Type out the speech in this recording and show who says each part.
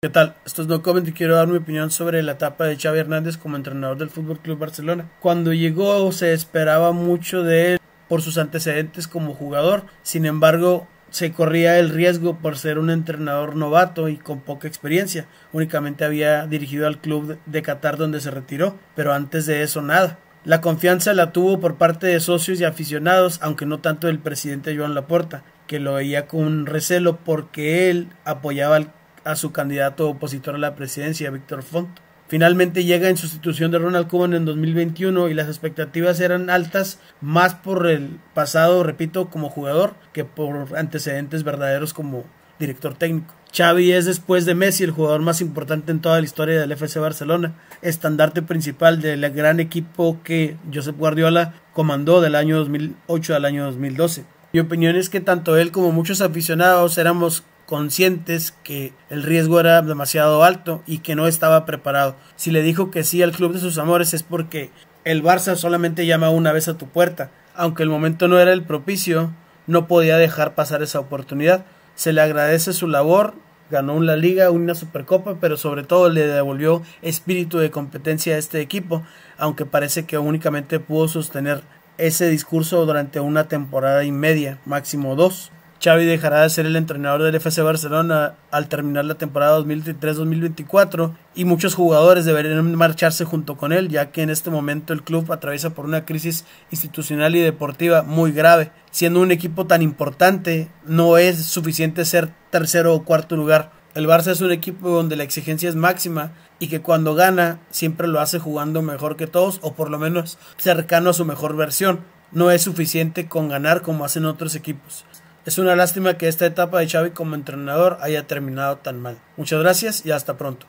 Speaker 1: ¿Qué tal? Esto es No Comment y quiero dar mi opinión sobre la etapa de Xavi Hernández como entrenador del Fútbol Club Barcelona. Cuando llegó se esperaba mucho de él por sus antecedentes como jugador. Sin embargo, se corría el riesgo por ser un entrenador novato y con poca experiencia. Únicamente había dirigido al club de Qatar donde se retiró, pero antes de eso nada. La confianza la tuvo por parte de socios y aficionados, aunque no tanto del presidente Joan Laporta, que lo veía con recelo porque él apoyaba al a su candidato opositor a la presidencia, Víctor Font. Finalmente llega en sustitución de Ronald Koeman en 2021 y las expectativas eran altas más por el pasado, repito, como jugador que por antecedentes verdaderos como director técnico. Xavi es después de Messi el jugador más importante en toda la historia del FC Barcelona, estandarte principal del gran equipo que Josep Guardiola comandó del año 2008 al año 2012. Mi opinión es que tanto él como muchos aficionados éramos conscientes que el riesgo era demasiado alto y que no estaba preparado. Si le dijo que sí al club de sus amores es porque el Barça solamente llama una vez a tu puerta. Aunque el momento no era el propicio, no podía dejar pasar esa oportunidad. Se le agradece su labor, ganó una liga, una supercopa, pero sobre todo le devolvió espíritu de competencia a este equipo, aunque parece que únicamente pudo sostener ese discurso durante una temporada y media, máximo dos. Xavi dejará de ser el entrenador del FC Barcelona al terminar la temporada 2023-2024 y muchos jugadores deberían marcharse junto con él, ya que en este momento el club atraviesa por una crisis institucional y deportiva muy grave. Siendo un equipo tan importante, no es suficiente ser tercero o cuarto lugar. El Barça es un equipo donde la exigencia es máxima y que cuando gana siempre lo hace jugando mejor que todos o por lo menos cercano a su mejor versión. No es suficiente con ganar como hacen otros equipos. Es una lástima que esta etapa de Xavi como entrenador haya terminado tan mal. Muchas gracias y hasta pronto.